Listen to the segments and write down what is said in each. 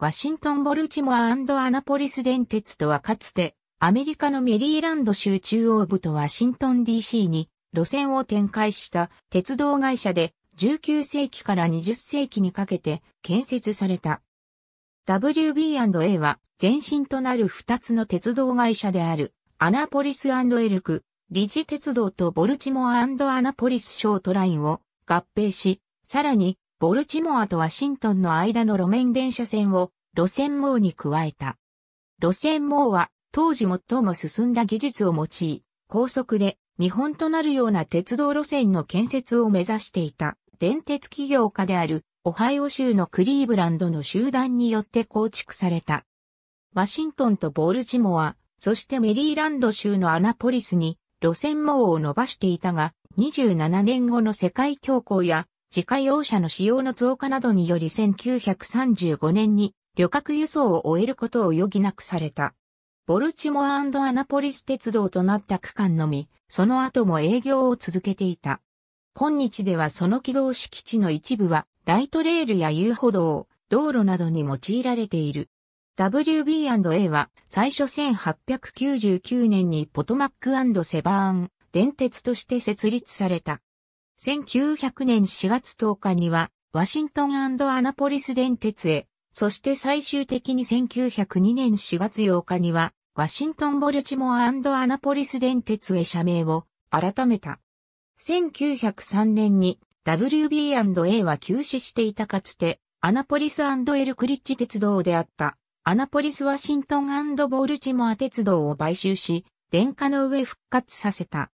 ワシントン・ボルチモアアナポリス電鉄とはかつて、アメリカのメリーランド州中央部とワシントン DC に路線を展開した鉄道会社で、19世紀から20世紀にかけて建設された。WB&A は前身となる2つの鉄道会社であるアナポリスエルク、理事鉄道とボルチモアアナポリスショートラインを合併し、さらにボルチモアとワシントンの間の路面電車線を路線網に加えた。路線網は当時最も進んだ技術を用い、高速で見本となるような鉄道路線の建設を目指していた電鉄企業家であるオハイオ州のクリーブランドの集団によって構築された。ワシントンとボルチモア、そしてメリーランド州のアナポリスに路線網を伸ばしていたが、27年後の世界恐慌や自家用車の使用の増加などにより1935年に旅客輸送を終えることを余儀なくされた。ボルチモアアナポリス鉄道となった区間のみ、その後も営業を続けていた。今日ではその軌道敷地の一部は、ライトレールや遊歩道、道路などに用いられている。WB&A は最初1899年にポトマックセバーン電鉄として設立された。1900年4月10日には、ワシントンアナポリス電鉄へ、そして最終的に1902年4月8日には、ワシントンボルチモアアナポリス電鉄へ社名を改めた。1903年に WB&A は休止していたかつて、アナポリスエルクリッジ鉄道であった、アナポリスワシントンボルチモア鉄道を買収し、電化の上復活させた。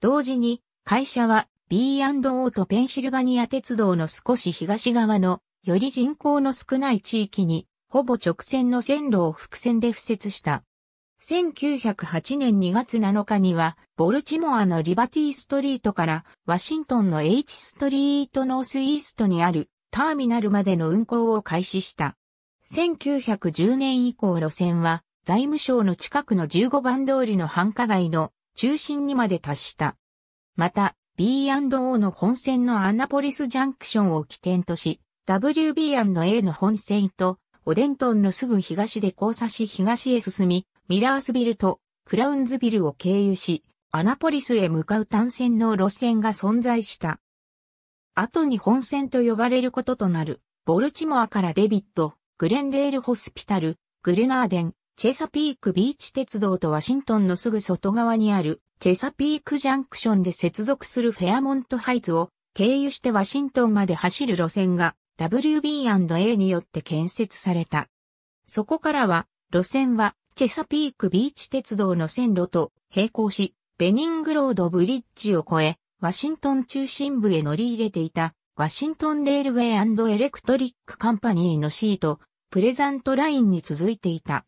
同時に、会社は B&O とペンシルバニア鉄道の少し東側の、より人口の少ない地域に、ほぼ直線の線路を複線で敷設した。1908年2月7日には、ボルチモアのリバティストリートから、ワシントンの H ストリートノースイーストにある、ターミナルまでの運行を開始した。1910年以降路線は、財務省の近くの15番通りの繁華街の中心にまで達した。また、B&O の本線のアナポリスジャンクションを起点とし、WB&A の本線と、オデントンのすぐ東で交差し東へ進み、ミラースビルとクラウンズビルを経由し、アナポリスへ向かう単線の路線が存在した。後に本線と呼ばれることとなる、ボルチモアからデビット、グレンデールホスピタル、グレナーデン、チェサピークビーチ鉄道とワシントンのすぐ外側にあるチェサピークジャンクションで接続するフェアモントハイツを経由してワシントンまで走る路線が WB&A によって建設された。そこからは路線はチェサピークビーチ鉄道の線路と並行し、ベニングロードブリッジを越え、ワシントン中心部へ乗り入れていたワシントンレールウェイエレクトリックカンパニーのシート、プレザントラインに続いていた。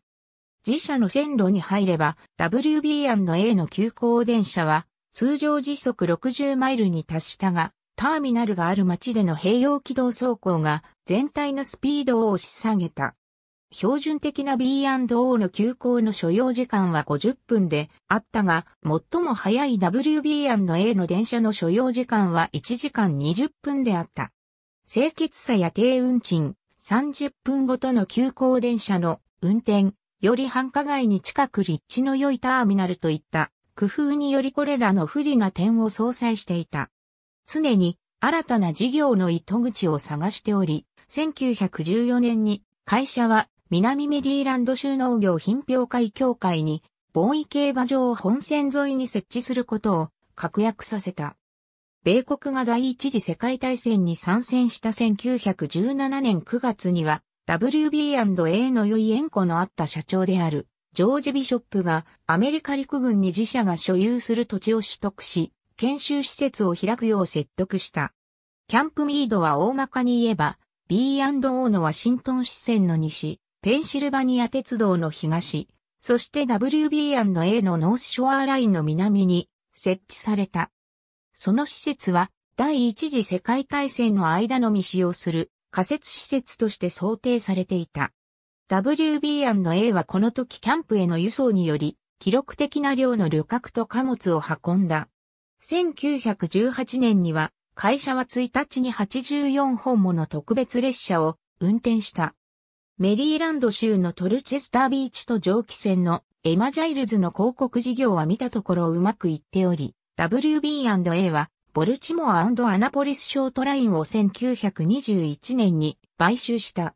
自社の線路に入れば WB&A の急行電車は通常時速60マイルに達したが、ターミナルがある街での併用軌道走行が全体のスピードを押し下げた。標準的な B&O の急行の所要時間は50分であったが、最も早い WB&A の電車の所要時間は1時間20分であった。清潔さや低運賃、30分ごとの急行電車の運転、より繁華街に近く立地の良いターミナルといった工夫によりこれらの不利な点を相殺していた。常に新たな事業の糸口を探しており、1914年に会社は南メリーランド州農業品評会協会に防衛競馬場を本線沿いに設置することを確約させた。米国が第一次世界大戦に参戦した1917年9月には WB&A の良い縁故のあった社長である、ジョージ・ビショップがアメリカ陸軍に自社が所有する土地を取得し、研修施設を開くよう説得した。キャンプミードは大まかに言えば、B&O のワシントン支線の西、ペンシルバニア鉄道の東、そして WB&A のノースショアラインの南に設置された。その施設は第一次世界大戦の間のみ使用する仮設施設として想定されていた。WB&A はこの時キャンプへの輸送により、記録的な量の旅客と貨物を運んだ。1918年には、会社は1日に84本もの特別列車を運転した。メリーランド州のトルチェスタービーチと蒸気船のエマ・ジャイルズの広告事業は見たところうまくいっており、WB&A はボルチモアアナポリスショートラインを1921年に買収した。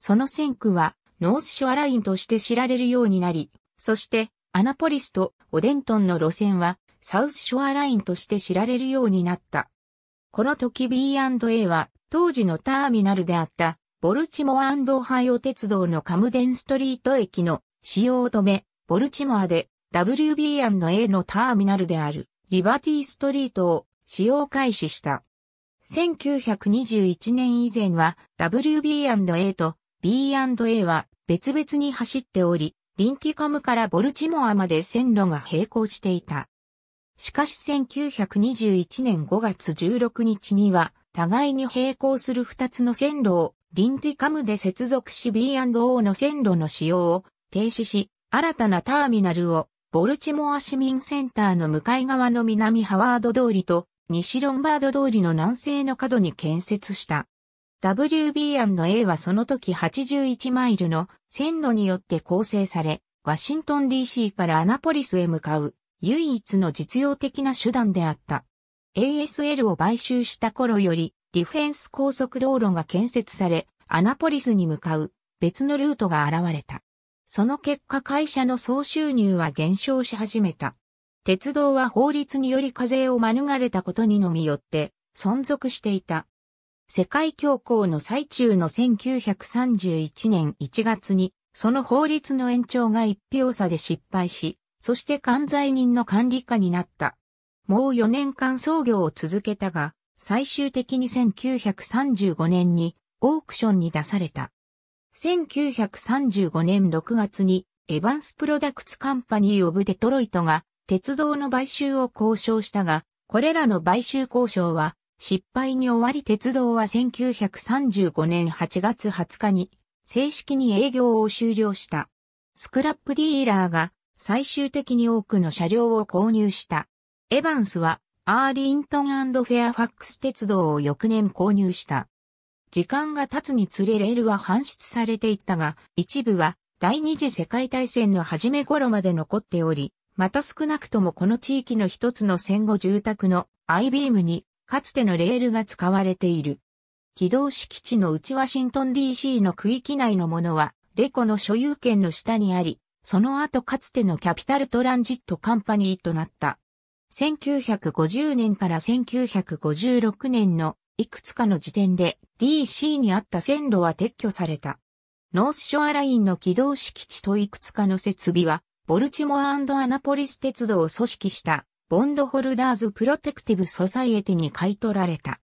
その線区はノースショアラインとして知られるようになり、そしてアナポリスとオデントンの路線はサウスショアラインとして知られるようになった。この時 B&A は当時のターミナルであったボルチモアオハイオ鉄道のカムデンストリート駅の使用を止め、ボルチモアで WB&A のターミナルであるリバティストリートを使用開始した。1921年以前は WB&A と B&A は別々に走っており、リンティカムからボルチモアまで線路が並行していた。しかし1921年5月16日には、互いに並行する2つの線路をリンティカムで接続し B&O の線路の使用を停止し、新たなターミナルをボルチモア市民センターの向かい側の南ハワード通りと西ロンバード通りの南西の角に建設した。WB&A はその時81マイルの線路によって構成され、ワシントン DC からアナポリスへ向かう唯一の実用的な手段であった。ASL を買収した頃よりディフェンス高速道路が建設され、アナポリスに向かう別のルートが現れた。その結果会社の総収入は減少し始めた。鉄道は法律により課税を免れたことにのみよって存続していた。世界恐慌の最中の1931年1月に、その法律の延長が一票差で失敗し、そして関西人の管理下になった。もう4年間創業を続けたが、最終的に1935年にオークションに出された。1935年6月にエヴァンスプロダクツカンパニーオブデトロイトが鉄道の買収を交渉したが、これらの買収交渉は失敗に終わり鉄道は1935年8月20日に正式に営業を終了した。スクラップディーラーが最終的に多くの車両を購入した。エヴァンスはアーリントンフェアファックス鉄道を翌年購入した。時間が経つにつれレールは搬出されていったが、一部は第二次世界大戦の初め頃まで残っており、また少なくともこの地域の一つの戦後住宅のアイビームに、かつてのレールが使われている。軌道敷地の内ワシントン DC の区域内のものは、レコの所有権の下にあり、その後かつてのキャピタルトランジットカンパニーとなった。1950年から1956年のいくつかの時点で DC にあった線路は撤去された。ノースショアラインの軌道敷地といくつかの設備はボルチモアアナポリス鉄道を組織したボンドホルダーズ・プロテクティブ・ソサイエティに買い取られた。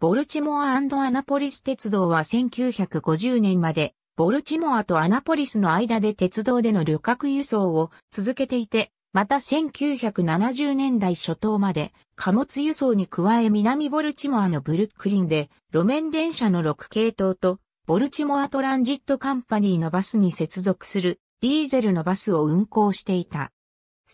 ボルチモアアナポリス鉄道は1950年までボルチモアとアナポリスの間で鉄道での旅客輸送を続けていて、また1970年代初頭まで貨物輸送に加え南ボルチモアのブルックリンで路面電車の6系統とボルチモアトランジットカンパニーのバスに接続するディーゼルのバスを運行していた。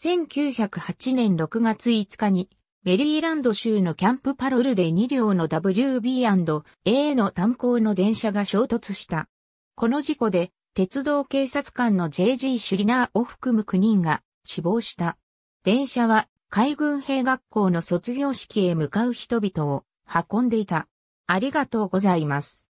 1908年6月5日に、メリーランド州のキャンプパロルで2両の WB&A の炭鉱の電車が衝突した。この事故で、鉄道警察官の JG シュリナーを含む9人が死亡した。電車は海軍兵学校の卒業式へ向かう人々を運んでいた。ありがとうございます。